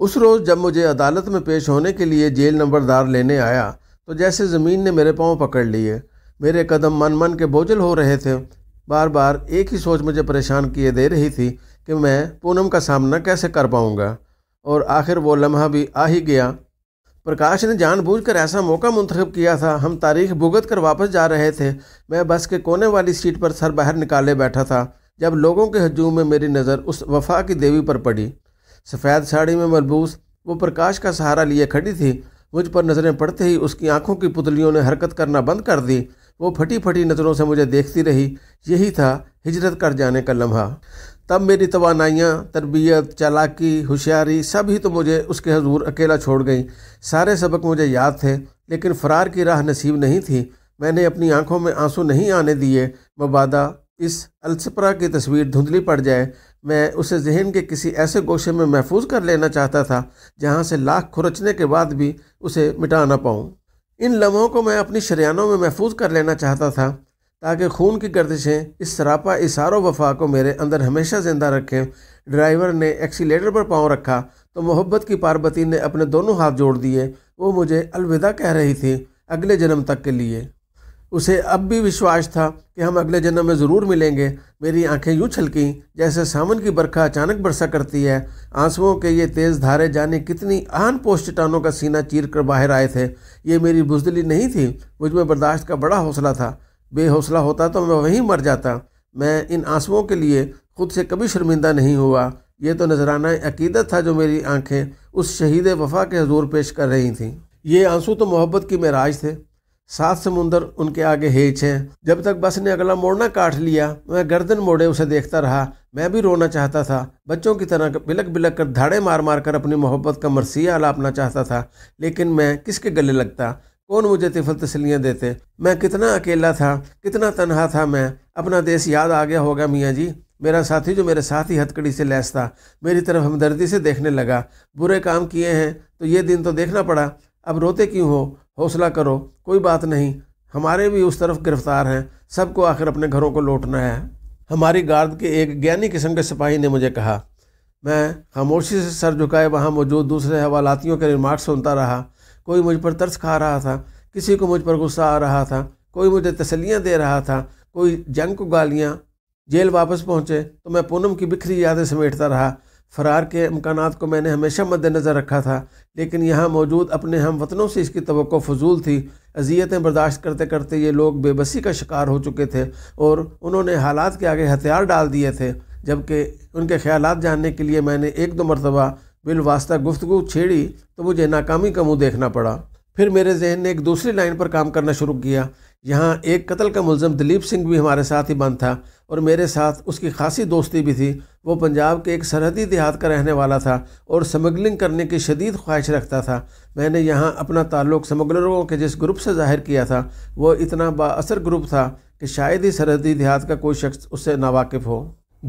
उस रोज़ जब मुझे अदालत में पेश होने के लिए जेल नंबरदार लेने आया तो जैसे ज़मीन ने मेरे पाँव पकड़ लिए मेरे कदम मन मन के बोझल हो रहे थे बार बार एक ही सोच मुझे परेशान किए दे रही थी कि मैं पूनम का सामना कैसे कर पाऊँगा और आखिर वो लम्हा भी आ ही गया प्रकाश ने जानबूझकर ऐसा मौका मुंतखब किया था हम तारीख भुगत कर वापस जा रहे थे मैं बस के कोने वाली सीट पर सर बाहर निकाले बैठा था जब लोगों के हजूम में मेरी नज़र उस वफा की देवी पर पड़ी सफ़ेद साड़ी में मलबूस वो प्रकाश का सहारा लिए खड़ी थी मुझ पर नज़रें पड़ते ही उसकी आंखों की पुतलियों ने हरकत करना बंद कर दी वो फटी फटी नज़रों से मुझे देखती रही यही था हिजरत कर जाने का लम्हा तब मेरी तोानाइयाँ तरबियत चालाकी होशियारी सब ही तो मुझे उसके हजूर अकेला छोड़ गई सारे सबक मुझे याद थे लेकिन फ़रार की राह नसीब नहीं थी मैंने अपनी आंखों में आंसू नहीं आने दिए मबादा इस अलसपरा की तस्वीर धुंधली पड़ जाए मैं उसे जहन के किसी ऐसे गोशे में महफूज कर लेना चाहता था जहाँ से लाख खुरचने के बाद भी उसे मिटा ना पाऊँ इन लम्हों को मैं अपनी शरियानों में महफूज कर लेना चाहता था ताकि खून की गर्दिशें इस सरापा इशारो वफा को मेरे अंदर हमेशा ज़िंदा रखें ड्राइवर ने एक्सीटर पर पाँव रखा तो मोहब्बत की पार्वती ने अपने दोनों हाथ जोड़ दिए वो मुझे अलविदा कह रही थी अगले जन्म तक के लिए उसे अब भी विश्वास था कि हम अगले जन्म में ज़रूर मिलेंगे मेरी आंखें यूं छलकीं जैसे सावन की बरखा अचानक बरसा करती है आंसुओं के ये तेज़ धारे जाने कितनी आन पोस्टानों का सीना चीर कर बाहर आए थे ये मेरी बुजदली नहीं थी मुझ में बर्दाश्त का बड़ा हौसला था बेहौसला होता तो मैं वहीं मर जाता मैं इन आंसुओं के लिए खुद से कभी शर्मिंदा नहीं हुआ ये तो नजराना अकीदत था जो मेरी आंखें उस शहीद वफा के हजूर पेश कर रही थीं ये आंसू तो मोहब्बत की महराज थे सात समुंदर उनके आगे हेच हैं जब तक बस ने अगला मोड़ना काट लिया मैं गर्दन मोड़े उसे देखता रहा मैं भी रोना चाहता था बच्चों की तरह बिलक बिलक कर धाड़े मार मार कर अपनी मोहब्बत का मरसिया लापना चाहता था लेकिन मैं किसके गले लगता कौन मुझे तिफल तसलियाँ देते मैं कितना अकेला था कितना तनहा था मैं अपना देश याद आ गया होगा मियाँ जी मेरा साथी जो मेरे साथ ही हथकड़ी से लैस था मेरी तरफ हमदर्दी से देखने लगा बुरे काम किए हैं तो ये दिन तो देखना पड़ा अब रोते क्यों हो हौसला करो कोई बात नहीं हमारे भी उस तरफ गिरफ्तार हैं सबको आखिर अपने घरों को लौटना है हमारी गार्द के एक ज्ञानी किस्म के सिपाही ने मुझे कहा मैं खामोशी से सर झुकाए वहाँ मौजूद दूसरे हवालातियों के रिमार्क सुनता रहा कोई मुझ पर तर्स खा रहा था किसी को मुझ पर गुस्सा आ रहा था कोई मुझे तसलियाँ दे रहा था कोई जंग को गालियाँ जेल वापस पहुँचे तो मैं पूनम की बिखरी यादें समेटता रहा फ़रार के अमकान को मैंने हमेशा मद्दनज़र रखा था लेकिन यहाँ मौजूद अपने हम वतनों से इसकी तो फजूल थी अजियतें बर्दाश्त करते करते ये लोग बेबसी का शिकार हो चुके थे और उन्होंने हालात के आगे हथियार डाल दिए थे जबकि उनके ख्याल जानने के लिए मैंने एक दो मरतबा बिलवास्ता गुफ्तु छेड़ी तो मुझे नाकामी का मुँह देखना पड़ा फिर मेरे जहन ने एक दूसरी लाइन पर काम करना शुरू किया यहाँ एक कत्ल का मुलम दिलीप सिंह भी हमारे साथ ही बंद था और मेरे साथ उसकी खासी दोस्ती भी थी वो पंजाब के एक सरहदी देहात का रहने वाला था और स्मगलिंग करने की शदीद ख्वाहिश रखता था मैंने यहाँ अपना ताल्लुक स्मगलरों के जिस ग्रुप से जाहिर किया था वो इतना बासर ग्रुप था कि शायद ही सरहदी देहात का कोई शख्स उससे नावाकिफ़ हो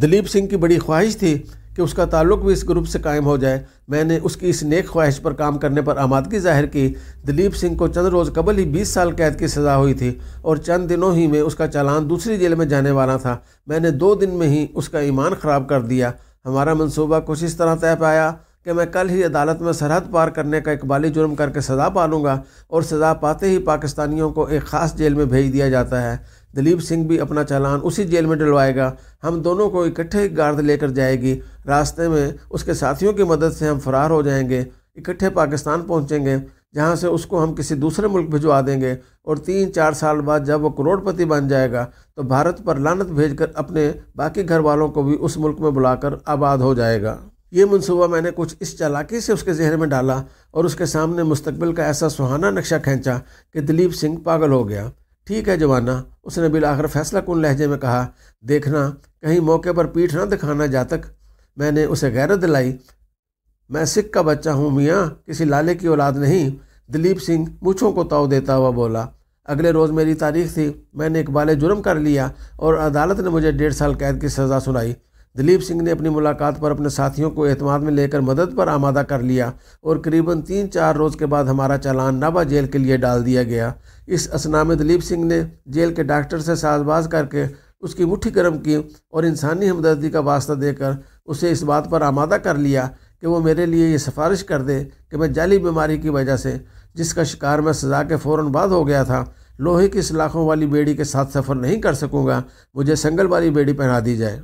दिलीप सिंह की बड़ी ख्वाहिश थी कि उसका ताल्लुक भी इस ग्रुप से कायम हो जाए मैंने उसकी इस नेक ख्वाहिश पर काम करने पर आमादगी जाहिर की दिलीप सिंह को चंद रोज़ कबल ही बीस साल कैद की सज़ा हुई थी और चंद दिनों ही में उसका चालान दूसरी जेल में जाने वाला था मैंने दो दिन में ही उसका ईमान ख़राब कर दिया हमारा मनसूबा कुछ इस तरह तय पाया कि मैं कल ही अदालत में सरहद पार करने का इकबाली जुर्म करके सज़ा पा लूँगा और सज़ा पाते ही पाकिस्तानियों को एक ख़ास जेल में भेज दिया जाता है दिलीप सिंह भी अपना चालान उसी जेल में डलवाएगा हम दोनों को इकट्ठे गार्द लेकर जाएगी रास्ते में उसके साथियों की मदद से हम फरार हो जाएंगे इकट्ठे पाकिस्तान पहुंचेंगे जहां से उसको हम किसी दूसरे मुल्क भिजवा देंगे और तीन चार साल बाद जब वो करोड़पति बन जाएगा तो भारत पर लानत भेज अपने बाकी घर वालों को भी उस मुल्क में बुलाकर आबाद हो जाएगा ये मनसूबा मैंने कुछ इस चालाकी से उसके जहन में डाला और उसके सामने मुस्तबिल का ऐसा सुहाना नक्शा खींचा कि दिलीप सिंह पागल हो गया ठीक है जवाना उसने बिल आखिर फैसला कन लहजे में कहा देखना कहीं मौके पर पीठ ना दिखाना जा तक मैंने उसे गैरत दिलाई मैं सिख का बच्चा हूँ मियाँ किसी लाले की औलाद नहीं दिलीप सिंह मूछों को ताव देता हुआ बोला अगले रोज़ मेरी तारीख थी मैंने इकबाल जुर्म कर लिया और अदालत ने मुझे डेढ़ साल कैद की सज़ा सुनाई दिलीप सिंह ने अपनी मुलाकात पर अपने साथियों को एतमाद में लेकर मदद पर आमादा कर लिया और करीबन तीन चार रोज़ के बाद हमारा चालान नाबा जेल के लिए डाल दिया गया इस असना में दिलीप सिंह ने जेल के डॉक्टर से साजबाज करके उसकी मुठ्ठी गर्म की और इंसानी हमदर्दी का वास्ता देकर उसे इस बात पर आमादा कर लिया कि वो मेरे लिए ये सिफारिश कर दे कि मैं जाली बीमारी की वजह से जिसका शिकार मैं सजा के फ़ौर बाद हो गया था लोहे की सलाखों वाली बेड़ी के साथ सफ़र नहीं कर सकूँगा मुझे संगल वाली बेड़ी पहना दी जाए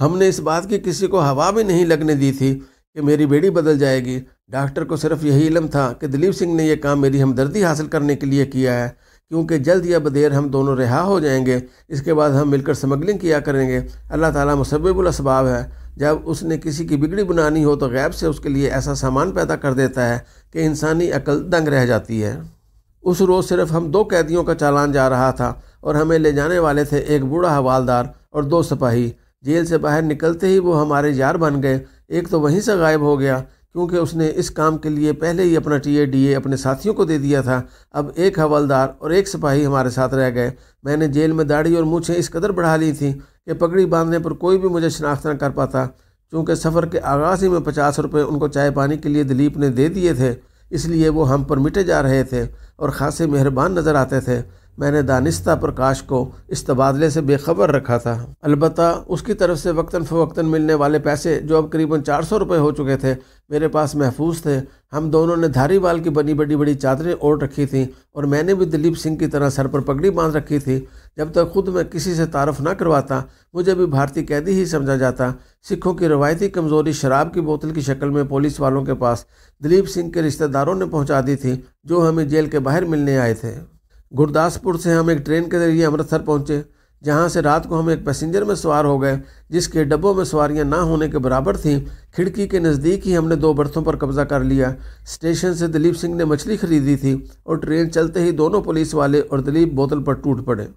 हमने इस बात की किसी को हवा भी नहीं लगने दी थी कि मेरी बेड़ी बदल जाएगी डॉक्टर को सिर्फ यही इलम था कि दिलीप सिंह ने यह काम मेरी हमदर्दी हासिल करने के लिए किया है क्योंकि जल्द या बदेर हम दोनों रिहा हो जाएंगे इसके बाद हम मिलकर स्मगलिंग किया करेंगे अल्लाह ताला मुसब्बुल असबाब है जब उसने किसी की बिगड़ी बनानी हो तो गैब से उसके लिए ऐसा सामान पैदा कर देता है कि इंसानी अकल दंग रह जाती है उस रोज़ सिर्फ हम दो कैदियों का चालान जा रहा था और हमें ले जाने वाले थे एक बूढ़ा हवालदार और दो सिपाही जेल से बाहर निकलते ही वो हमारे यार बन गए एक तो वहीं से गायब हो गया क्योंकि उसने इस काम के लिए पहले ही अपना टी ए डी ए अपने साथियों को दे दिया था अब एक हवलदार और एक सिपाही हमारे साथ रह गए मैंने जेल में दाढ़ी और मूछें इस कदर बढ़ा ली थी कि पगड़ी बांधने पर कोई भी मुझे शनाख्त न कर पाता चूँकि सफ़र के आगाज़ ही में पचास रुपये उनको चाय पानी के लिए दिलीप ने दे दिए थे इसलिए वो हम पर मिटे जा रहे थे और ख़ासे मेहरबान नज़र आते थे मैंने दानिस्ता प्रकाश को इस तबादले से बेखबर रखा था अलबत् उसकी तरफ से वक्ता फ़वक्ता मिलने वाले पैसे जो अब करीबन चार सौ रुपये हो चुके थे मेरे पास महफूज थे हम दोनों ने धारीवाल की बनी बड़ी बड़ी चादरें ओढ़ रखी थीं और मैंने भी दिलीप सिंह की तरह सर पर पगड़ी बांध रखी थी जब तक खुद मैं किसी से तारफ़ ना करवाता मुझे भी भारतीय कैदी ही समझा जाता सिखों की रवायती कमज़ोरी शराब की बोतल की शक्ल में पुलिस वालों के पास दिलीप सिंह के रिश्तेदारों ने पहुँचा दी थी जो हमें जेल के बाहर मिलने आए थे गुरदासपुर से हम एक ट्रेन के जरिए अमृतसर पहुंचे जहां से रात को हम एक पैसेंजर में सवार हो गए जिसके डब्बों में सवारियां ना होने के बराबर थीं खिड़की के नज़दीक ही हमने दो बर्थों पर कब्जा कर लिया स्टेशन से दिलीप सिंह ने मछली खरीदी थी और ट्रेन चलते ही दोनों पुलिस वाले और दिलीप बोतल पर टूट पड़े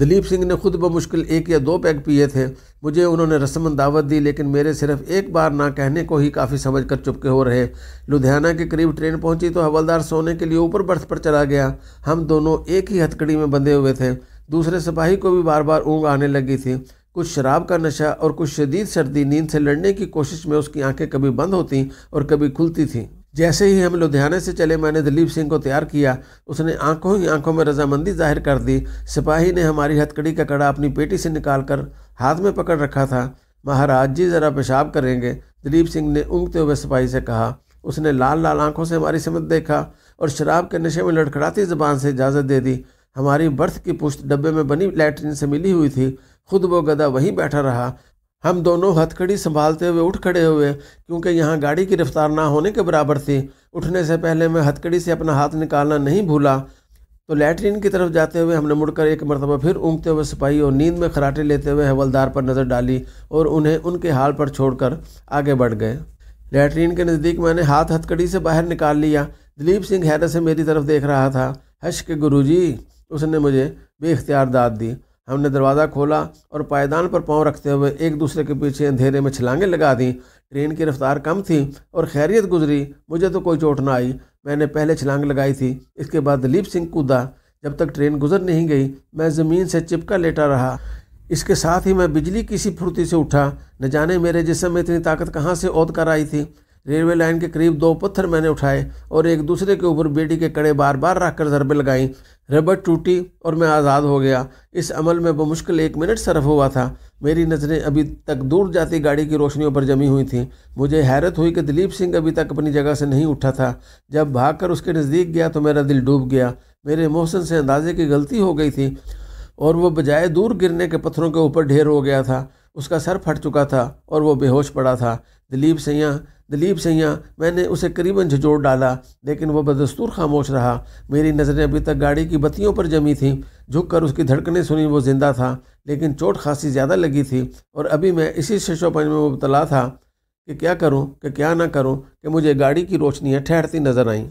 दिलीप सिंह ने खुद बमुश्किल एक या दो पैग पिए थे मुझे उन्होंने रस्मन दावत दी लेकिन मेरे सिर्फ एक बार ना कहने को ही काफ़ी समझ कर चुपके हो रहे लुधियाना के करीब ट्रेन पहुंची तो हवलदार सोने के लिए ऊपर बर्थ पर चला गया हम दोनों एक ही हथकड़ी में बंधे हुए थे दूसरे सिपाही को भी बार बार ऊँग आने लगी थी कुछ शराब का नशा और कुछ शदीद सर्दी नींद से लड़ने की कोशिश में उसकी आँखें कभी बंद होती और कभी खुलती थीं जैसे ही हम लुधियाने से चले मैंने दिलीप सिंह को तैयार किया उसने आंखों ही आंखों में रजामंदी जाहिर कर दी सिपाही ने हमारी हथकड़ी का कड़ा अपनी पेटी से निकाल कर हाथ में पकड़ रखा था महाराज जी ज़रा पेशाब करेंगे दिलीप सिंह ने ऊँगते हुए सिपाही से कहा उसने लाल लाल आंखों से हमारी समझ देखा और शराब के नशे में लड़खड़ाती ज़बान से इजाज़त दे दी हमारी बर्थ की पुश्त डब्बे में बनी लैटरिन से मिली हुई थी खुद वो गदा वहीं बैठा रहा हम दोनों हथकड़ी संभालते हुए उठ खड़े हुए क्योंकि यहाँ गाड़ी की रफ्तार ना होने के बराबर थी उठने से पहले मैं हथकड़ी से अपना हाथ निकालना नहीं भूला तो लेटरिन की तरफ जाते हुए हमने मुड़कर एक मरतबा फिर ऊँगते हुए सिपाही और नींद में खराटे लेते हुए हवलदार पर नज़र डाली और उन्हें उनके हाल पर छोड़कर आगे बढ़ गए लेटरिन के नज़दीक मैंने हाथ हथकड़ी से बाहर निकाल लिया दिलीप सिंह हैरत से मेरी तरफ देख रहा था हश के गुरुजी उसने मुझे बेख्तियार दाद दी हमने दरवाज़ा खोला और पायदान पर पाँव रखते हुए एक दूसरे के पीछे अंधेरे में छलांगे लगा दी ट्रेन की रफ्तार कम थी और खैरियत गुजरी मुझे तो कोई चोट ना आई मैंने पहले छलांग लगाई थी इसके बाद दिलीप सिंह कूदा जब तक ट्रेन गुजर नहीं गई मैं ज़मीन से चिपका लेटा रहा इसके साथ ही मैं बिजली किसी फुर्ती से उठा न जाने मेरे जिसम में इतनी ताकत कहाँ से ओद कर आई थी रेलवे लाइन के करीब दो पत्थर मैंने उठाए और एक दूसरे के ऊपर बेटी के कड़े बार बार रखकर ज़रबे लगाई रबड़ टूटी और मैं आज़ाद हो गया इस अमल में बमुश्किल एक मिनट सरफ हुआ था मेरी नज़रें अभी तक दूर जाती गाड़ी की रोशनियों पर जमी हुई थी मुझे हैरत हुई कि दिलीप सिंह अभी तक अपनी जगह से नहीं उठा था जब भागकर उसके नज़दीक गया तो मेरा दिल डूब गया मेरे मोहसन से अंदाजे की गलती हो गई थी और वह बजाय दूर गिरने के पत्थरों के ऊपर ढेर हो गया था उसका सर फट चुका था और वह बेहोश पड़ा था दिलीप सिंह दिलीप सैया मैंने उसे करीबन झिझोड़ डाला लेकिन वह बदस्तूर खामोश रहा मेरी नज़रें अभी तक गाड़ी की बत्तियों पर जमी थीं झुक कर उसकी धड़कने सुनी वो ज़िंदा था लेकिन चोट खासी ज़्यादा लगी थी और अभी मैं इसी शिशोपन में मुबतला था कि क्या करूं कि क्या ना करूं कि मुझे गाड़ी की रोशनियाँ ठहरती नज़र आईं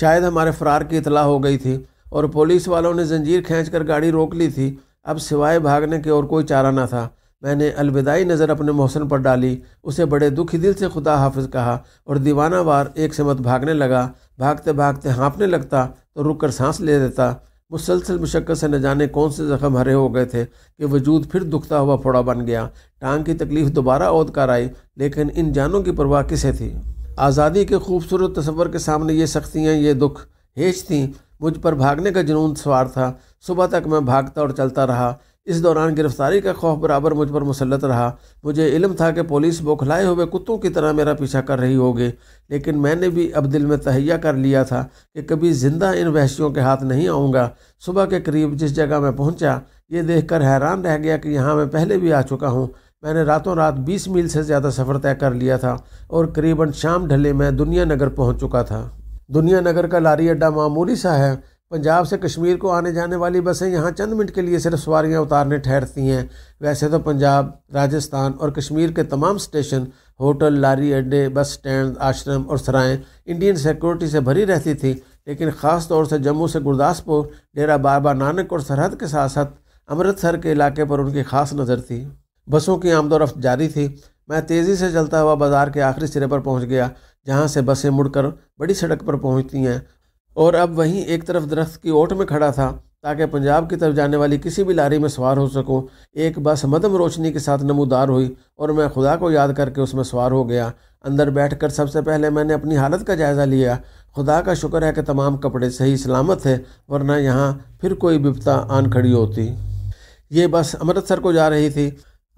शायद हमारे फरार की इतला हो गई थी और पुलिस वालों ने जंजीर खींच कर गाड़ी रोक ली थी अब सिवाय भागने के और कोई चारा ना था मैंने अलविदाई नज़र अपने मोहसन पर डाली उसे बड़े दुखी दिल से खुदा हाफिज कहा और दीवाना वार एक से मत भागने लगा भागते भागते हाँपने लगता तो रुक कर सांस ले देता मुसलसल मुशक्क़त से न जाने कौन से ज़ख़म हरे हो गए थे कि वजूद फिर दुखता हुआ फोड़ा बन गया टांग की तकलीफ़ दोबारा ओद कर आई लेकिन इन जानों की परवाह किसे थी आज़ादी के खूबसूरत तस्वर के सामने ये सख्तियाँ ये दुख हेज थीं मुझ पर भागने का जुनून सवार था सुबह तक मैं भागता और चलता रहा इस दौरान गिरफ्तारी का खौफ बराबर मुझ पर मुसलत रहा मुझे इलम था कि पुलिस बौखलाए हुए कुत्तों की तरह मेरा पीछा कर रही होगी लेकिन मैंने भी अब दिल में तहैया कर लिया था कि कभी ज़िंदा इन वहशियों के हाथ नहीं आऊँगा सुबह के करीब जिस जगह मैं पहुँचा ये कर हैरान रह गया कि यहाँ मैं पहले भी आ चुका हूँ मैंने रातों रात 20 मील से ज़्यादा सफ़र तय कर लिया था और करीबन शाम ढले मैं दुनिया नगर पहुँच चुका था दुनिया नगर का लारी अड्डा मामूली सा है पंजाब से कश्मीर को आने जाने वाली बसें यहाँ चंद मिनट के लिए सिर्फ सवारियाँ उतारने ठहरती हैं वैसे तो पंजाब राजस्थान और कश्मीर के तमाम स्टेशन होटल लारी अड्डे बस स्टैंड आश्रम और सराएँ इंडियन सिक्योरिटी से भरी रहती थी लेकिन ख़ास तौर से जम्मू से गुरदासपुर डेरा बाबा नानक और सरहद के साथ साथ अमृतसर के इलाके पर उनकी खास नज़र थी बसों की आमदोरफ्त जारी थी मैं तेज़ी से चलता हुआ बाज़ार के आखिरी सिरे पर पहुंच गया जहां से बसें मुड़कर बड़ी सड़क पर पहुंचती हैं और अब वहीं एक तरफ दरख्त की ओट में खड़ा था ताकि पंजाब की तरफ जाने वाली किसी भी लारी में सवार हो सकूं एक बस मदम रोशनी के साथ नमूदार हुई और मैं खुदा को याद करके उसमें सवार हो गया अंदर बैठकर सबसे पहले मैंने अपनी हालत का जायज़ा लिया खुदा का शुक्र है कि तमाम कपड़े सही सलामत थे वरना यहाँ फिर कोई विपता आन खड़ी होती ये बस अमृतसर को जा रही थी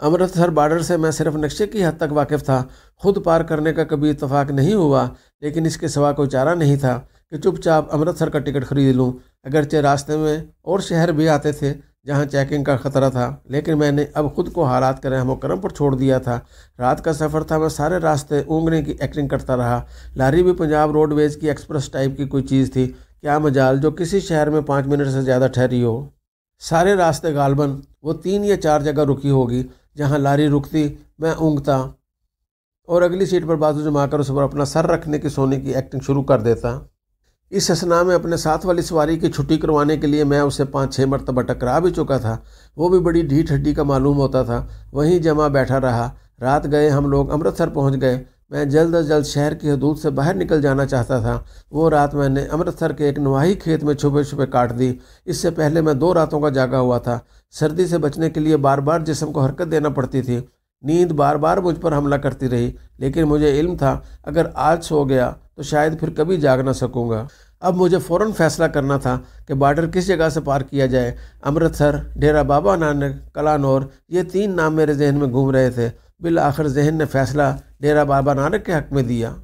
अमृतसर बॉर्डर से मैं सिर्फ नक्शे की हद तक वाकिफ़ था खुद पार करने का कभी इतफाक़ नहीं हुआ लेकिन इसके सवा कोई चारा नहीं था कि चुपचाप अमृतसर का टिकट खरीद लूँ अगरचे रास्ते में और शहर भी आते थे जहाँ चेकिंग का ख़तरा था लेकिन मैंने अब खुद को हालात कर रहम करम पर छोड़ दिया था रात का सफ़र था मैं सारे रास्ते ऊँगने की एक्टिंग करता रहा लारी भी पंजाब रोडवेज की एक्सप्रेस टाइप की कोई चीज़ थी क्या मजाल जो किसी शहर में पाँच मिनट से ज़्यादा ठहरी हो सारे रास्ते गालबन वो तीन या चार जगह रुकी होगी जहाँ लारी रुकती मैं ऊँगता और अगली सीट पर बाजू जमा कर उस पर अपना सर रखने की सोने की एक्टिंग शुरू कर देता इस असना में अपने साथ वाली सवारी की छुट्टी करवाने के लिए मैं उसे पाँच छः मरतबा टकरा भी चुका था वो भी बड़ी ढीठ हड्डी का मालूम होता था वहीं जमा बैठा रहा रात गए हम लोग अमृतसर पहुंच गए मैं जल्द अज जल्द शहर की हदूद से बाहर निकल जाना चाहता था वो रात मैंने अमृतसर के एक नवाही खेत में छुपे छुपे काट दी इससे पहले मैं दो रातों का जागा हुआ था सर्दी से बचने के लिए बार बार जिसम को हरकत देना पड़ती थी नींद बार बार मुझ पर हमला करती रही लेकिन मुझे इल्म था अगर आज सो गया तो शायद फिर कभी जाग ना सकूँगा अब मुझे फ़ौर फैसला करना था कि बॉर्डर किस जगह से पार किया जाए अमृतसर डेरा बाबा नानक कलानौर ये तीन नाम मेरे जहन में घूम रहे थे बिल आखिर जहन ने फैसला डेरा बाबा नानक के हक में दिया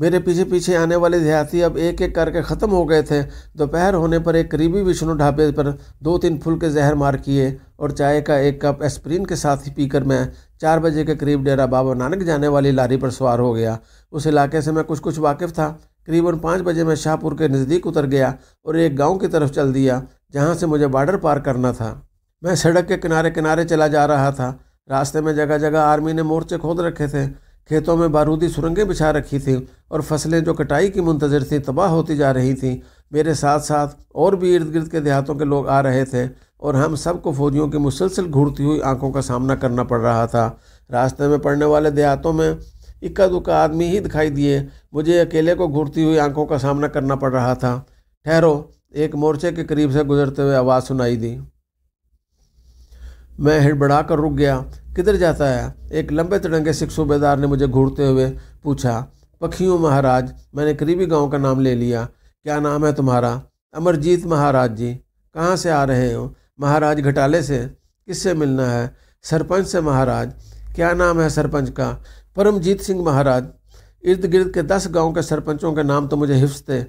मेरे पीछे पीछे आने वाले देहाती अब एक एक करके ख़त्म हो गए थे दोपहर होने पर एक करीबी विष्णु ढाबे पर दो तीन फुल के जहर मार किए और चाय का एक कप एस्प्रिन के साथ ही पीकर मैं चार बजे के करीब डेरा बाबा नानक जाने वाली लारी पर सवार हो गया उस इलाके से मैं कुछ कुछ वाकिफ़ था करीबन पाँच बजे मैं शाहपुर के नज़दीक उतर गया और एक गाँव की तरफ चल दिया जहाँ से मुझे बॉर्डर पार करना था मैं सड़क के किनारे किनारे चला जा रहा था रास्ते में जगह जगह आर्मी ने मोर्चे खोद रखे थे खेतों में बारूदी सुरंगें बिछा रखी थी और फसलें जो कटाई की मुंतजर थीं तबाह होती जा रही थीं मेरे साथ साथ और भी इर्द गिर्द के देहातों के लोग आ रहे थे और हम सबको फौजियों की मुसलसल घूरती हुई आंखों का सामना करना पड़ रहा था रास्ते में पड़ने वाले देहातों में इक्का दुक्का आदमी ही दिखाई दिए मुझे अकेले को घूरती हुई आंखों का सामना करना पड़ रहा था ठहरो एक मोर्चे के करीब से गुजरते हुए आवाज़ सुनाई दी मैं हिड़बड़ा कर रुक गया किधर जाता है एक लंबे तड़ंगे सिख सूबेदार ने मुझे घूरते हुए पूछा पखियों महाराज मैंने करीबी गांव का नाम ले लिया क्या नाम है तुम्हारा अमरजीत महाराज जी कहाँ से आ रहे हो महाराज घटाले से किससे मिलना है सरपंच से महाराज क्या नाम है सरपंच का परमजीत सिंह महाराज इर्द गिर्द के दस गांव के सरपंचों के नाम तो मुझे हिफ्स थे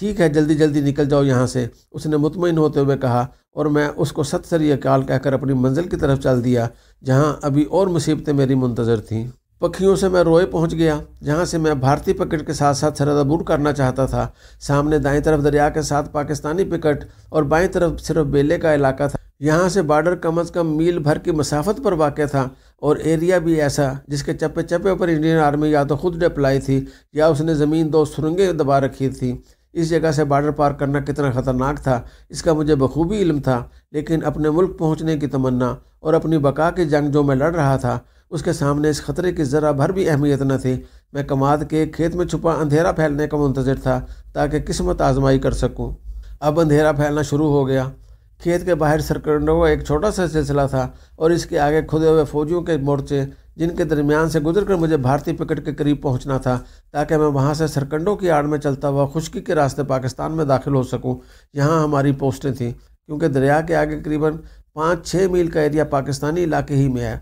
ठीक है जल्दी जल्दी निकल जाओ यहाँ से उसने मुतमिन होते हुए कहा और मैं उसको सत अकाल कहकर अपनी मंजिल की तरफ चल दिया जहाँ अभी और मुसीबतें मेरी मुंतज़र थीं पखियों से मैं रोए पहुंच गया जहाँ से मैं भारतीय पिकट के साथ साथ अबूर करना चाहता था सामने दाएं तरफ दरिया के साथ पाकिस्तानी पिकट और बाएं तरफ सिर्फ बेले का इलाका था यहाँ से बॉर्डर कम अज़ कम मील भर की मसाफत पर वाक़ था और एरिया भी ऐसा जिसके चप्पे चप्पे पर इंडियन आर्मी या तो खुद डिप्लाई थी या उसने ज़मीन दो सुरंगें दबा रखी थी इस जगह से बॉर्डर पार करना कितना ख़तरनाक था इसका मुझे बखूबी इल्म था लेकिन अपने मुल्क पहुंचने की तमन्ना और अपनी बका की जंग जो मैं लड़ रहा था उसके सामने इस खतरे की ज़रा भर भी अहमियत न थी मैं कमाद के खेत में छुपा अंधेरा फैलने का मंतजर था ताकि किस्मत आजमाई कर सकूँ अब अंधेरा फैलना शुरू हो गया खेत के बाहर सरकंडों का एक छोटा सा सिलसिला था और इसके आगे खुदे हुए फौजियों के मोर्चे जिनके दरमियान से गुजर कर मुझे भारतीय पिकट के करीब पहुंचना था ताकि मैं वहां से सरकंडों की आड़ में चलता हुआ खुशकी के रास्ते पाकिस्तान में दाखिल हो सकूं यहां हमारी पोस्टें थीं क्योंकि दरिया के आगे करीबन पाँच छः मील का एरिया पाकिस्तानी इलाके ही में है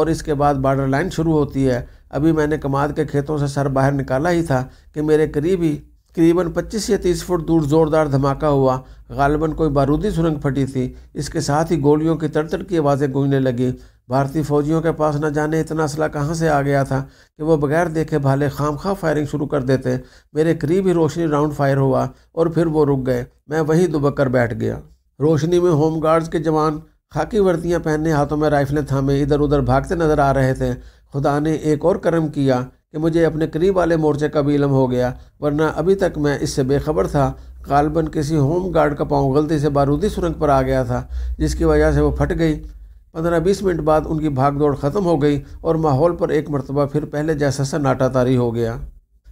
और इसके बाद बार्डर लाइन शुरू होती है अभी मैंने कमाद के खेतों से सर बाहर निकाला ही था कि मेरे करीब ही करीबन 25 या 30 फुट दूर ज़ोरदार धमाका हुआ गालबन कोई बारूदी सुरंग फटी थी इसके साथ ही गोलियों की तड़तड़ की आवाज़ें गूंजने लगी भारतीय फौजियों के पास न जाने इतना असला कहाँ से आ गया था कि वो बगैर देखे भाले खाम खा फायरिंग शुरू कर देते मेरे करीब ही रोशनी राउंड फायर हुआ और फिर वो रुक गए मैं वहीं दुबक कर बैठ गया रोशनी में होम गार्ड्स के जवान खाकी वर्दियाँ पहने हाथों में राइफलें थामे इधर उधर भागते नजर आ रहे थे खुदा ने एक और कर्म किया कि मुझे अपने करीब वाले मोर्चे का भी इलम हो गया वरना अभी तक मैं इससे बेखबर था गालबन किसी होम गार्ड का पाँव गलती से बारूदी सुरंग पर आ गया था जिसकी वजह से वो फट गई पंद्रह बीस मिनट बाद उनकी भागदौड़ ख़त्म हो गई और माहौल पर एक मरतबा फिर पहले जैसा सन्नाटा तारी हो गया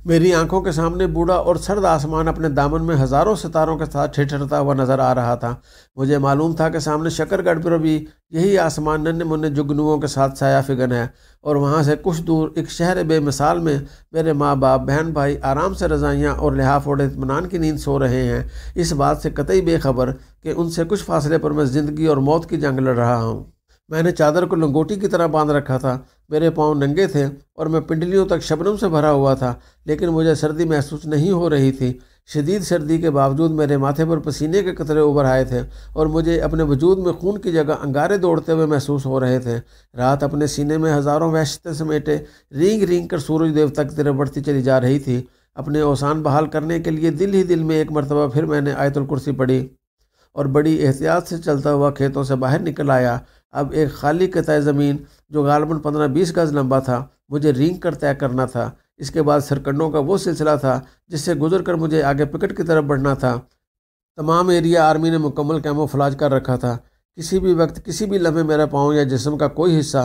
मेरी आंखों के सामने बूढ़ा और सर्द आसमान अपने दामन में हज़ारों सितारों के साथ ठिठरता हुआ नज़र आ रहा था मुझे मालूम था कि सामने शकरगढ़ पर भी यही आसमान नन्हे मुन्ने जुगनुओं के साथ साया फिगन है और वहाँ से कुछ दूर एक शहर बेमिसाल में मेरे माँ बाप बहन भाई आराम से रज़ाइयाँ और लिहाफ और इतमान की नींद सो रहे हैं इस बात से कतई बेखबर कि उनसे कुछ फासले पर मैं ज़िंदगी और मौत की जंग लड़ रहा हूँ मैंने चादर को लंगोटी की तरह बांध रखा था मेरे पांव नंगे थे और मैं पिंडलियों तक शबनम से भरा हुआ था लेकिन मुझे सर्दी महसूस नहीं हो रही थी शदीद सर्दी के बावजूद मेरे माथे पर पसीने के कतरे उभर आए थे और मुझे अपने वजूद में खून की जगह अंगारे दौड़ते हुए महसूस हो रहे थे रात अपने सीने में हज़ारों वहशतें समेटे रींग रींग कर सूरज देव तक बढ़ती चली जा रही थी अपने औसान बहाल करने के लिए दिल ही दिल में एक मरतबा फिर मैंने आयतुल कुर्सी पढ़ी और बड़ी एहतियात से चलता हुआ खेतों से बाहर निकल आया अब एक खाली कतः ज़मीन जो गालबन पंद्रह बीस गज लंबा था मुझे रिंग कर तय करना था इसके बाद सरकंडों का वो सिलसिला था जिससे गुजर कर मुझे आगे पिकट की तरफ बढ़ना था तमाम एरिया आर्मी ने मुकम्मल फलाज कर रखा था किसी भी वक्त किसी भी लम्हे मेरा पाँव या जिसम का कोई हिस्सा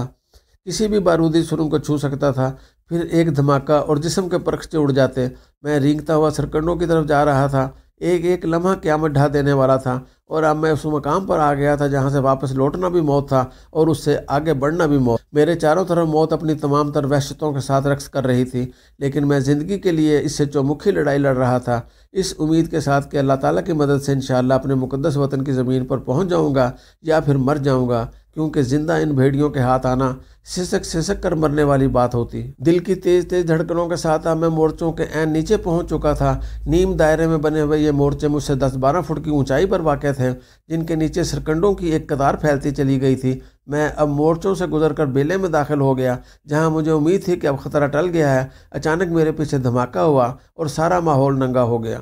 किसी भी बारूदी सुरंग को छू सकता था फिर एक धमाका और जिसम के परखचे उड़ जाते मैं रिंगता हुआ सरकंडों की तरफ जा रहा था एक एक लम्हा क्यामत ढा देने वाला था और अब मैं उस मकाम पर आ गया था जहाँ से वापस लौटना भी मौत था और उससे आगे बढ़ना भी मौत मेरे चारों तरफ मौत अपनी तमाम तर वहशतों के साथ रक्स कर रही थी लेकिन मैं ज़िंदगी के लिए इससे चौमुखी लड़ाई लड़ रहा था इस उम्मीद के साथ कि अल्लाह ताली की मदद से इन अपने मुकदस वतन की ज़मीन पर पहुँच जाऊँगा या फिर मर जाऊँगा क्योंकि जिंदा इन भेड़ियों के हाथ आना सिसक सिसक कर मरने वाली बात होती दिल की तेज तेज धड़कनों के साथ अब मैं मोर्चों के एन नीचे पहुंच चुका था नीम दायरे में बने हुए ये मोर्चे मुझसे दस बारह फुट की ऊंचाई पर वाक़ थे जिनके नीचे सरकंडों की एक कतार फैलती चली गई थी मैं अब मोर्चों से गुजर कर बेले में दाखिल हो गया जहाँ मुझे उम्मीद थी कि अब खतरा टल गया है अचानक मेरे पीछे धमाका हुआ और सारा माहौल नंगा हो गया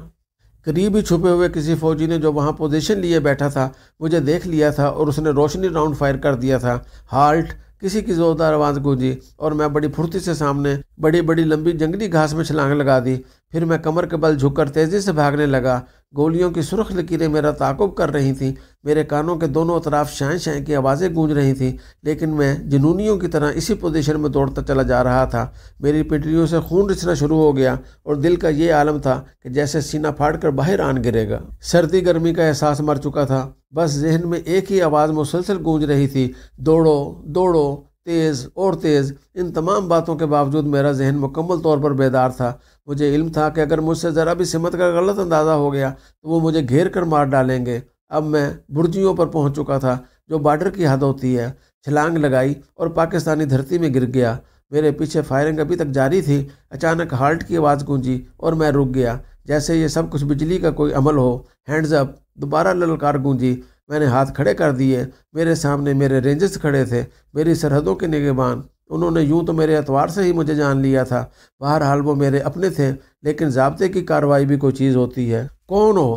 करीब ही छुपे हुए किसी फौजी ने जो वहाँ पोजीशन लिए बैठा था मुझे देख लिया था और उसने रोशनी राउंड फायर कर दिया था हाल्ट किसी की जोरदार आवाज़ गूंजी और मैं बड़ी फुर्ती से सामने बड़ी बड़ी लंबी जंगली घास में छलांग लगा दी फिर मैं कमर के बल झुककर तेज़ी से भागने लगा गोलियों की सुरख लकीरें मेरा ताकुब कर रही थीं मेरे कानों के दोनों तरफ शाएँ शाय की आवाज़ें गूंज रही थीं लेकिन मैं जुनूनियों की तरह इसी पोजीशन में दौड़ता चला जा रहा था मेरी पिटरियों से खून रिसना शुरू हो गया और दिल का ये आलम था कि जैसे सीना फाड़ कर बाहर आन गिरेगा सर्दी गर्मी का एहसास मर चुका था बस जहन में एक ही आवाज़ मुसलसल गूंज रही थी दौड़ो दौड़ो तेज़ और तेज़ इन तमाम बातों के बावजूद मेरा जहन मुकम्मल तौर पर बेदार था मुझे इल्म था कि अगर मुझसे ज़रा भी सिमत का गलत अंदाज़ा हो गया तो वो मुझे घेर कर मार डालेंगे अब मैं बुर्जियों पर पहुंच चुका था जो बॉर्डर की हद होती है छलांग लगाई और पाकिस्तानी धरती में गिर गया मेरे पीछे फायरिंग अभी तक जारी थी अचानक हाल्ट की आवाज़ गूंजी और मैं रुक गया जैसे ये सब कुछ बिजली का कोई अमल हो हैंड्स अप दोबारा ललकार गूंजी मैंने हाथ खड़े कर दिए मेरे सामने मेरे रेंजर्स खड़े थे मेरी सरहदों के निगेबान उन्होंने यूं तो मेरे अतवार से ही मुझे जान लिया था बहरहाल वो मेरे अपने थे लेकिन जबते की कार्रवाई भी कोई चीज़ होती है कौन हो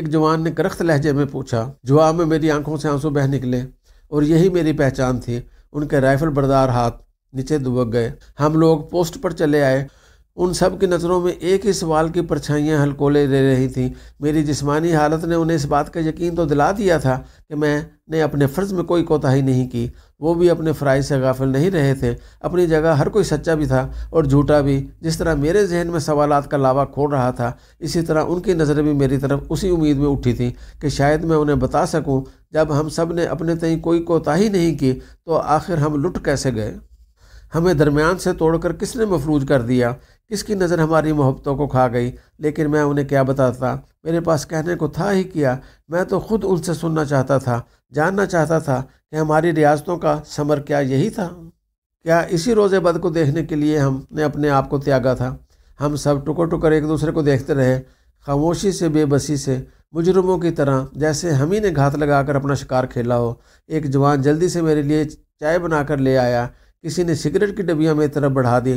एक जवान ने करख्त लहजे में पूछा जवाब में मेरी आंखों से आंसू बह निकले और यही मेरी पहचान थी उनके राइफल बरदार हाथ नीचे दुबक गए हम लोग पोस्ट पर चले आए उन सब की नज़रों में एक ही सवाल की परछाइयाँ हलकोले दे रही थीं मेरी जिस्मानी हालत ने उन्हें इस बात का यकीन तो दिला दिया था कि मैंने अपने फ़र्ज़ में कोई कोताही नहीं की वो भी अपने फ्राइज से गाफिल नहीं रहे थे अपनी जगह हर कोई सच्चा भी था और झूठा भी जिस तरह मेरे जहन में सवालत का लावा खोल रहा था इसी तरह उनकी नज़रें भी मेरी तरफ उसी उम्मीद में उठी थी कि शायद मैं उन्हें बता सकूँ जब हम सब ने अपने तई कोई कोताही नहीं की तो आखिर हम लुट कैसे गए हमें दरमियान से तोड़कर किसने मफरूज कर दिया किसकी नज़र हमारी मोहब्बतों को खा गई लेकिन मैं उन्हें क्या बताता मेरे पास कहने को था ही किया मैं तो ख़ुद उनसे सुनना चाहता था जानना चाहता था कि हमारी रियासतों का समर क्या यही था क्या इसी रोज़े बद को देखने के लिए हमने अपने आप को त्यागा था हम सब टुकड़ टुकड़ एक दूसरे को देखते रहे खामोशी से बेबसी से मुजरमों की तरह जैसे हम ही ने घात लगाकर अपना शिकार खेला हो एक जवान जल्दी से मेरे लिए चाय बनाकर ले आया किसी ने सिगरेट की डबियाँ मेरी तरफ बढ़ा दी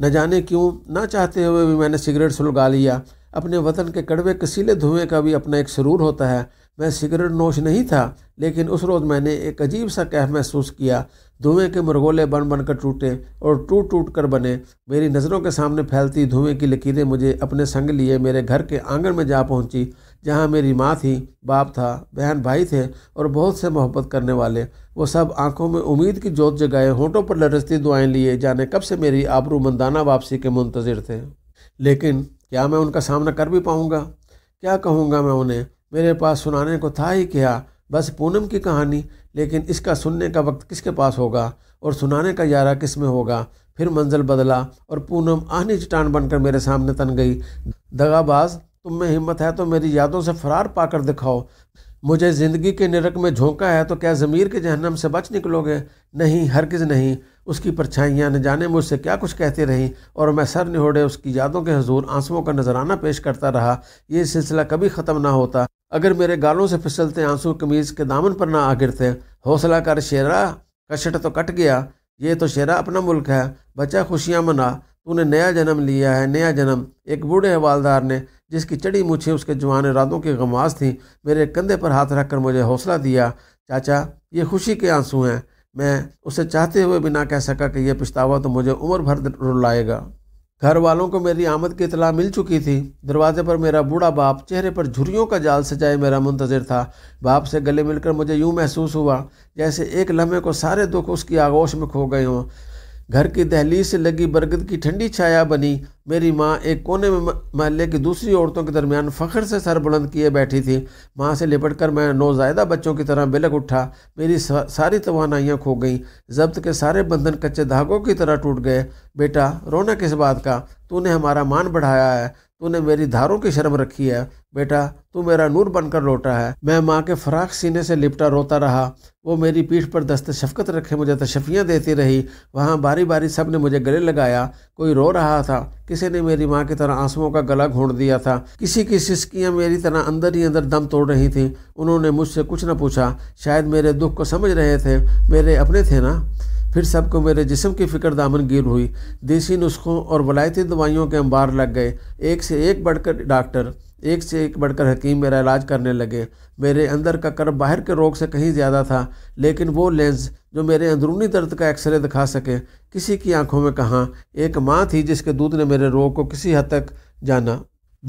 न जाने क्यों ना चाहते हुए भी मैंने सिगरेट सुलगा लिया अपने वतन के कड़वे कसीले धुएं का भी अपना एक सुरूर होता है मैं सिगरेट नोश नहीं था लेकिन उस रोज़ मैंने एक अजीब सा कैफ महसूस किया धुएं के मरगोले बन बनकर टूटे और टूट टूट कर बने मेरी नज़रों के सामने फैलती धुएं की लकीरें मुझे अपने संग लिए मेरे घर के आंगन में जा पहुंची जहां मेरी माँ थी बाप था बहन भाई थे और बहुत से मोहब्बत करने वाले वो सब आंखों में उम्मीद की जोत जगाए होंठों पर लरसती दुआएं लिए जाने कब से मेरी आबरू मंदाना वापसी के मुंतज़र थे लेकिन क्या मैं उनका सामना कर भी पाऊँगा क्या कहूँगा मैं उन्हें मेरे पास सुनाने को था ही क्या बस पूनम की कहानी लेकिन इसका सुनने का वक्त किसके पास होगा और सुनाने का यारा किस में होगा फिर मंजिल बदला और पूनम आहनी चटान बनकर मेरे सामने तन गई दगाबाज तुम में हिम्मत है तो मेरी यादों से फरार पाकर दिखाओ मुझे ज़िंदगी के निरक में झोंका है तो क्या ज़मीर के जहन्नम से बच निकलोगे नहीं हरगिज़ नहीं उसकी परछाइयाँ न जाने मुझसे क्या कुछ कहते रहीं और मैं सर निहोड़े उसकी यादों के हजूर आंसुओं का नजराना पेश करता रहा यह सिलसिला कभी ख़त्म ना होता अगर मेरे गालों से फिसलते आंसू कमीज़ के दामन पर ना आ गिरते हौसला कर शेरा कशट तो कट गया ये तो शेरा अपना मुल्क है बचा खुशियाँ मना तूने नया जन्म लिया है नया जन्म एक बूढ़े हवालदार ने जिसकी चढ़ी मुछे उसके जवान इरादों की गमाज थी मेरे कंधे पर हाथ रखकर मुझे हौसला दिया चाचा ये खुशी के आंसू हैं मैं उसे चाहते हुए भी ना कह सका कि यह पछतावा तो मुझे उम्र भर रुलाएगा घर वालों को मेरी आमद की इतला मिल चुकी थी दरवाजे पर मेरा बूढ़ा बाप चेहरे पर झुरियों का जाल सजाए मेरा मुंतजर था बाप से गले मिलकर मुझे यूँ महसूस हुआ जैसे एक लम्हे को सारे दुख उसकी आगोश में खो गए हों घर की दहली से लगी बरगद की ठंडी छाया बनी मेरी माँ एक कोने में महल्ले की दूसरी औरतों के दरमियान फ़ख्र से सर बुलंद किए बैठी थी माँ से लिपट कर मैं नौजायदा बच्चों की तरह बिलक उठा मेरी सारी तोानाइयाँ खो गईं जब्त के सारे बंधन कच्चे धागों की तरह टूट गए बेटा रोना किस बात का तूने हमारा मान बढ़ाया है तूने मेरी धारों की शर्म रखी है बेटा तू मेरा नूर बनकर लौटा है मैं माँ के फराक सीने से लिपटा रोता रहा वो मेरी पीठ पर दस्त शफकत रखे मुझे तशफियाँ देती रही वहाँ बारी बारी सब ने मुझे गले लगाया कोई रो रहा था किसी ने मेरी माँ की तरह आंसुओं का गला घोंट दिया था किसी की सिस्कियाँ मेरी तरह अंदर ही अंदर दम तोड़ रही थी उन्होंने मुझसे कुछ न पूछा शायद मेरे दुख को समझ रहे थे मेरे अपने थे ना फिर सबको मेरे जिस्म की फ़िक्र दामनगीर हुई देसी नुस्खों और वलायती दवाइयों के अंबार लग गए एक से एक बढ़कर डॉक्टर एक से एक बढ़कर हकीम मेरा इलाज करने लगे मेरे अंदर का कर बाहर के रोग से कहीं ज़्यादा था लेकिन वो लेंस जो मेरे अंदरूनी दर्द का एक्सरे दिखा सके किसी की आंखों में कहाँ एक माँ थी जिसके दूध ने मेरे रोग को किसी हद तक जाना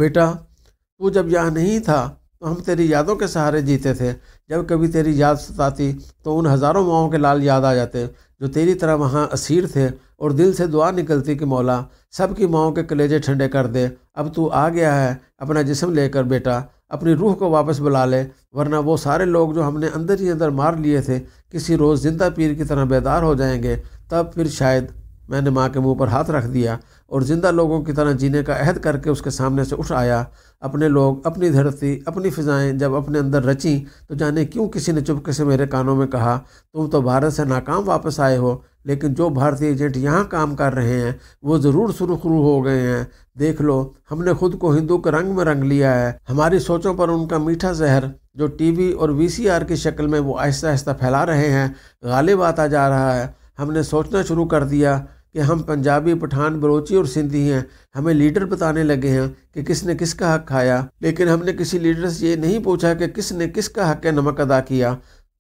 बेटा तू जब यहाँ नहीं था तो हम तेरी यादों के सहारे जीते थे जब कभी तेरी याद सताती तो उन हज़ारों माओं के लाल याद आ जाते जो तेरी तरह वहाँ असीर थे और दिल से दुआ निकलती कि मौला सबकी माओ के कलेजे ठंडे कर दे अब तू आ गया है अपना जिसम लेकर बेटा अपनी रूह को वापस बुला ले वरना वो सारे लोग जो हमने अंदर ही अंदर मार लिए थे किसी रोज़ जिंदा पीर की तरह बेदार हो जाएंगे तब फिर शायद मैंने माँ के मुँह पर हाथ रख दिया और ज़िंदा लोगों की तरह जीने का अहद करके उसके सामने से उठ आया अपने लोग अपनी धरती अपनी फ़िज़ाएँ जब अपने अंदर रचीं तो जाने क्यों किसी ने चुपके से मेरे कानों में कहा तुम तो भारत से नाकाम वापस आए हो लेकिन जो भारतीय एजेंट यहाँ काम कर रहे हैं वो ज़रूर शुरू हो गए हैं देख लो हमने खुद को हिंदू के रंग में रंग लिया है हमारी सोचों पर उनका मीठा जहर जो वी और आर की शक्ल में वो आहिस्ता आहिस्ता फैला रहे हैं गालिब आता जा रहा है हमने सोचना शुरू कर दिया कि हम पंजाबी पठान बलोची और सिंधी हैं हमें लीडर बताने लगे हैं कि किसने किसका हक खाया लेकिन हमने किसी लीडर से ये नहीं पूछा कि किसने किसका हक नमक अदा किया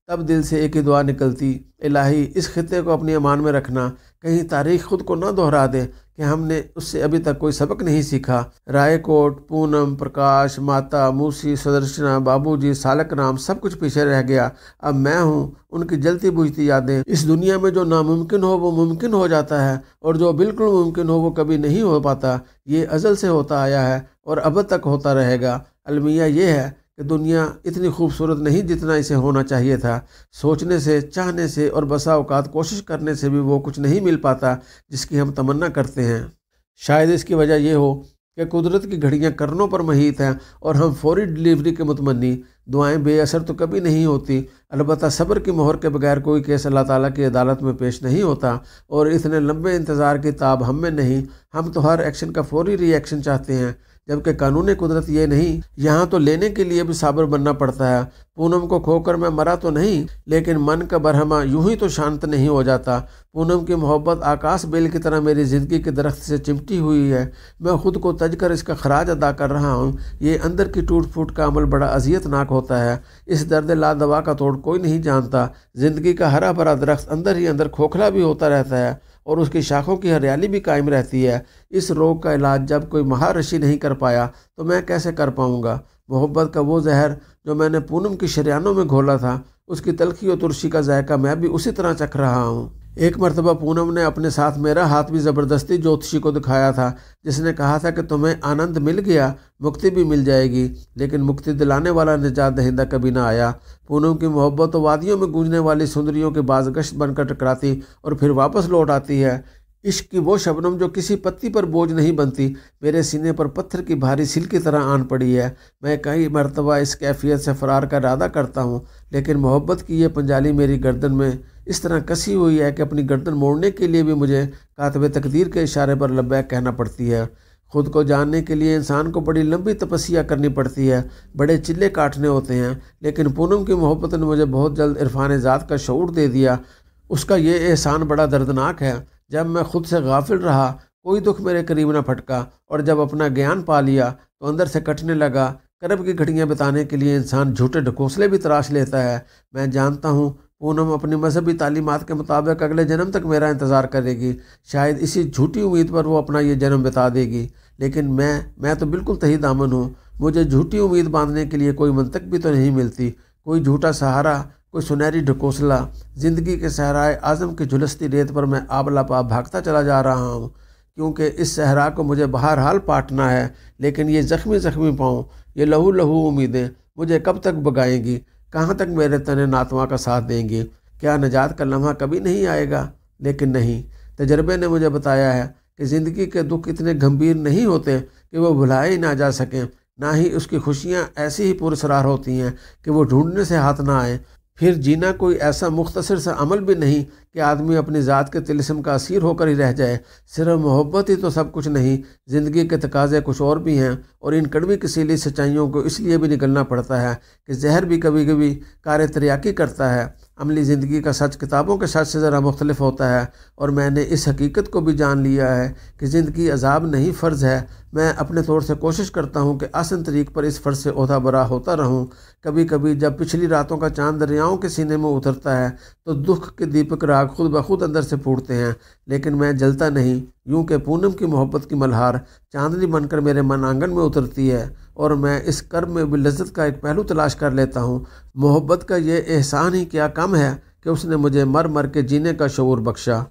तब दिल से एक ही दुआ निकलती इलाही इस खत्े को अपनी अमान में रखना कहीं तारीख खुद को ना दोहरा दे कि हमने उससे अभी तक कोई सबक नहीं सीखा रायकोट पूनम प्रकाश माता मूसी सुदर्शना बाबूजी सालक नाम सब कुछ पीछे रह गया अब मैं हूँ उनकी जलती बुझती यादें इस दुनिया में जो नामुमकिन हो वो मुमकिन हो जाता है और जो बिल्कुल मुमकिन हो वो कभी नहीं हो पाता ये अज़ल से होता आया है और अब तक होता रहेगा अलमिया ये है कि दुनिया इतनी खूबसूरत नहीं जितना इसे होना चाहिए था सोचने से चाहने से और बसाओक़ात कोशिश करने से भी वो कुछ नहीं मिल पाता जिसकी हम तमन्ना करते हैं शायद इसकी वजह यह हो कि कुदरत की घड़ियाँ करनों पर महित हैं और हम फौरी डिलीवरी के मुतमनी दुआएं बेअसर तो कभी नहीं होती अलबत् सब्र की मोहर के बगैर कोई केस अल्लाह ताला की अदालत में पेश नहीं होता और इतने लंबे इंतज़ार की ताब हम में नहीं हम तो हर एक्शन का फौरी रिएक्शन चाहते हैं जबकि कानूनी कुदरत ये नहीं यहाँ तो लेने के लिए भी साबर बनना पड़ता है पूनम को खोकर मैं मरा तो नहीं लेकिन मन का बरहमा यूं ही तो शांत नहीं हो जाता पूनम की मोहब्बत आकाश बेल की तरह मेरी ज़िंदगी के दरख्त से चिमटी हुई है मैं खुद को तज कर इसका खराज अदा कर रहा हूँ ये अंदर की टूट फूट का अमल बड़ा अजियतनाक होता है इस दर्द लादवा का तोड़ कोई नहीं जानता ज़िंदगी का हरा भरा दरख्त अंदर ही अंदर खोखला भी होता रहता है और उसकी शाखों की हरियाली भी कायम रहती है इस रोग का इलाज जब कोई महारषि नहीं कर पाया तो मैं कैसे कर पाऊँगा मोहब्बत का वो जहर जो मैंने पूनम की शरियानों में घोला था उसकी तलखी और तुरशी का जायका मैं भी उसी तरह चख रहा हूँ एक मरतबा पूनम ने अपने साथ मेरा हाथ भी ज़बरदस्ती ज्योतिषी को दिखाया था जिसने कहा था कि तुम्हें आनंद मिल गया मुक्ति भी मिल जाएगी लेकिन मुक्ति दिलाने वाला निजात दहिंदा कभी ना आया पूनम की मोहब्बत तो वादियों में गूंजने वाली सुंदरियों के बाजगश्त बनकर टकराती और फिर वापस लौट आती है इश्क की वो शबनम जो किसी पत्ती पर बोझ नहीं बनती मेरे सीने पर पत्थर की भारी सिल की तरह आन पड़ी है मैं कई मरतबा इस कैफियत से फरार का इरादा करता हूँ लेकिन मोहब्बत की ये पंजाली मेरी गर्दन में इस तरह कसी हुई है कि अपनी गर्दन मोड़ने के लिए भी मुझे कातब तकदीर के इशारे पर लब्बैक कहना पड़ती है खुद को जानने के लिए इंसान को बड़ी लंबी तपस्या करनी पड़ती है बड़े चिल्ले काटने होते हैं लेकिन पूनम की मोहब्बत ने मुझे बहुत जल्द इरफान ज़ात का शूर दे दिया उसका ये एहसान बड़ा दर्दनाक है जब मैं खुद से गाफिल रहा कोई दुख मेरे करीब ना फटका और जब अपना ज्ञान पा लिया तो अंदर से कटने लगा करब की घड़ियाँ बिताने के लिए इंसान झूठे ढकोसले भी तराश लेता है मैं जानता हूँ पूनम अपनी मजहबी तालीमत के मुताबिक अगले जन्म तक मेरा इंतज़ार करेगी शायद इसी झूठी उम्मीद पर वो अपना ये जन्म बिता देगी लेकिन मैं मैं तो बिल्कुल तही दामन हूँ मुझे झूठी उम्मीद बांधने के लिए कोई मंतक भी तो नहीं मिलती कोई झूठा सहारा कोई सुनहरी ढकोसला ज़िंदगी के सहराए आज़म की झुलसती रेत पर मैं आबला पाप भागता चला जा रहा हूँ क्योंकि इस सहरा को मुझे बाहर हाल पाटना है लेकिन ये ज़ख्मी ज़ख्मी पाँव ये लहू लहू उम्मीदें मुझे कब तक बगाएंगी कहाँ तक मेरे तन नातवा का साथ देंगे क्या नजात का लम्हा कभी नहीं आएगा लेकिन नहीं तजर्बे ने मुझे बताया है कि ज़िंदगी के दुख इतने गंभीर नहीं होते कि वो भुलाए ही ना जा सकें ना ही उसकी खुशियाँ ऐसी ही पुरसरार होती हैं कि वो ढूंढने से हाथ ना आए फिर जीना कोई ऐसा मुख्तसर सा अमल भी नहीं कि आदमी अपनी ज़ात के तिलस्म का असीर होकर ही रह जाए सिर्फ मोहब्बत ही तो सब कुछ नहीं ज़िंदगी के तकाजे कुछ और भी हैं और इन कड़वी किसीली सच्चाइयों को इसलिए भी निकलना पड़ता है कि जहर भी कभी कभी कार तरियाकी करता है अमली ज़िंदगी का सच किताबों के सच से ज़रा मुख्तलिफ होता है और मैंने इस हकीकत को भी जान लिया है कि ज़िंदगी अजाब नहीं फ़र्ज़ है मैं अपने तौर से कोशिश करता हूँ कि आसन तरीक पर इस फ़र्ज़ से उहदा बरा होता रहूँ कभी कभी जब पिछली रातों का चांद दरियाओं के सीने में उतरता है तो दुख के दीपक राग खुद ब खुद अंदर से फूटते हैं लेकिन मैं जलता नहीं यूं कि पूनम की मोहब्बत की मल्हार चांदनी बनकर मेरे मन आंगन में उतरती है और मैं इस कर्म में भी लज्जत का एक पहलू तलाश कर लेता हूँ मोहब्बत का ये एहसान ही क्या कम है कि उसने मुझे मर मर के जीने का शूर बख्शा